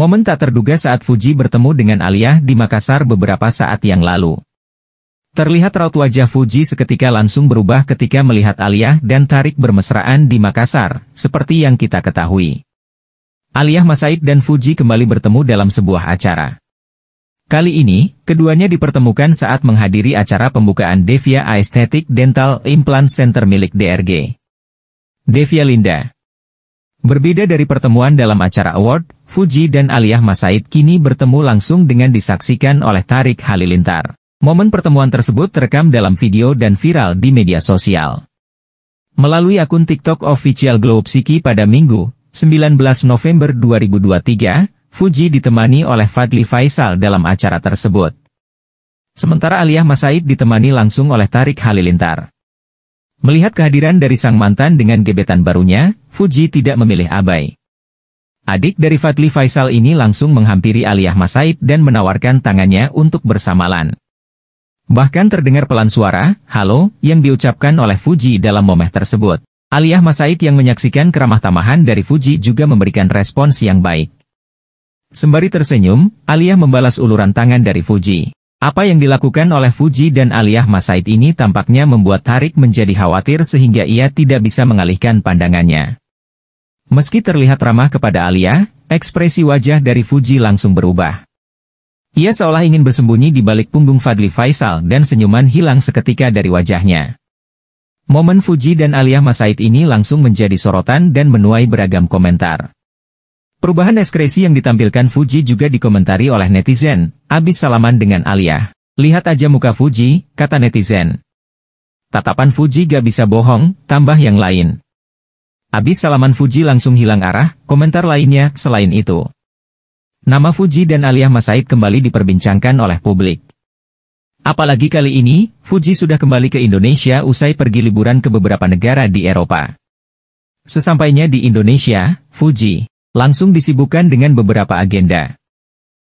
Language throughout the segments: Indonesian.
Momen tak terduga saat Fuji bertemu dengan Alia di Makassar beberapa saat yang lalu. Terlihat raut wajah Fuji seketika langsung berubah ketika melihat Alia dan Tarik bermesraan di Makassar, seperti yang kita ketahui. Alia Masaid dan Fuji kembali bertemu dalam sebuah acara. Kali ini, keduanya dipertemukan saat menghadiri acara pembukaan Devia Aesthetic Dental Implant Center milik DRG. Devia Linda Berbeda dari pertemuan dalam acara award, Fuji dan Aliyah Masaid kini bertemu langsung dengan disaksikan oleh Tarik Halilintar. Momen pertemuan tersebut terekam dalam video dan viral di media sosial. Melalui akun TikTok official Globe Siki pada Minggu, 19 November 2023, Fuji ditemani oleh Fadli Faisal dalam acara tersebut. Sementara Aliyah Masaid ditemani langsung oleh Tarik Halilintar. Melihat kehadiran dari sang mantan dengan gebetan barunya, Fuji tidak memilih abai. Adik dari Fadli Faisal ini langsung menghampiri Aliyah Masaid dan menawarkan tangannya untuk bersamalan. Bahkan terdengar pelan suara, halo, yang diucapkan oleh Fuji dalam momen tersebut. Aliyah Masaid yang menyaksikan keramah tamahan dari Fuji juga memberikan respons yang baik. Sembari tersenyum, Aliyah membalas uluran tangan dari Fuji. Apa yang dilakukan oleh Fuji dan Aliyah Masaid ini tampaknya membuat Tarik menjadi khawatir sehingga ia tidak bisa mengalihkan pandangannya. Meski terlihat ramah kepada Aliyah, ekspresi wajah dari Fuji langsung berubah. Ia seolah ingin bersembunyi di balik punggung Fadli Faisal dan senyuman hilang seketika dari wajahnya. Momen Fuji dan Aliyah Masaid ini langsung menjadi sorotan dan menuai beragam komentar. Perubahan ekskresi yang ditampilkan Fuji juga dikomentari oleh netizen, abis salaman dengan Alia. Lihat aja muka Fuji, kata netizen. Tatapan Fuji gak bisa bohong, tambah yang lain. Abis salaman Fuji langsung hilang arah, komentar lainnya, selain itu. Nama Fuji dan Alia Masaid kembali diperbincangkan oleh publik. Apalagi kali ini, Fuji sudah kembali ke Indonesia usai pergi liburan ke beberapa negara di Eropa. Sesampainya di Indonesia, Fuji langsung disibukkan dengan beberapa agenda.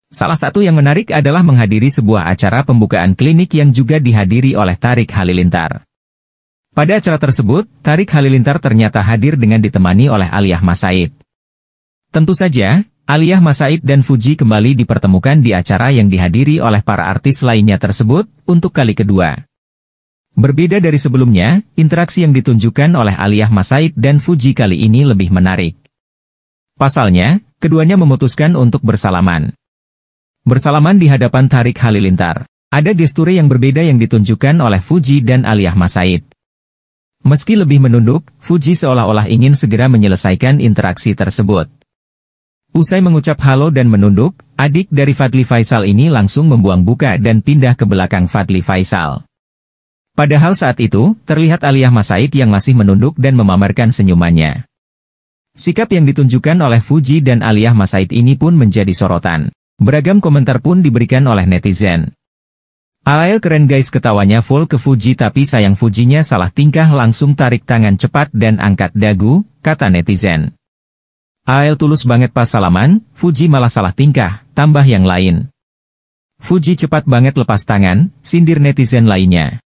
Salah satu yang menarik adalah menghadiri sebuah acara pembukaan klinik yang juga dihadiri oleh Tarik Halilintar. Pada acara tersebut, Tarik Halilintar ternyata hadir dengan ditemani oleh Aliyah Masaid. Tentu saja, Aliyah Masaid dan Fuji kembali dipertemukan di acara yang dihadiri oleh para artis lainnya tersebut, untuk kali kedua. Berbeda dari sebelumnya, interaksi yang ditunjukkan oleh Aliyah Masaid dan Fuji kali ini lebih menarik. Pasalnya, keduanya memutuskan untuk bersalaman. Bersalaman di hadapan Tarik Halilintar. Ada gesture yang berbeda yang ditunjukkan oleh Fuji dan Aliyah Masaid. Meski lebih menunduk, Fuji seolah-olah ingin segera menyelesaikan interaksi tersebut. Usai mengucap halo dan menunduk, adik dari Fadli Faisal ini langsung membuang buka dan pindah ke belakang Fadli Faisal. Padahal saat itu, terlihat Aliyah Masaid yang masih menunduk dan memamerkan senyumannya. Sikap yang ditunjukkan oleh Fuji dan Aliyah Masaid ini pun menjadi sorotan. Beragam komentar pun diberikan oleh netizen. Alael keren guys ketawanya full ke Fuji tapi sayang Fujinya salah tingkah langsung tarik tangan cepat dan angkat dagu, kata netizen. Alael tulus banget pas salaman, Fuji malah salah tingkah, tambah yang lain. Fuji cepat banget lepas tangan, sindir netizen lainnya.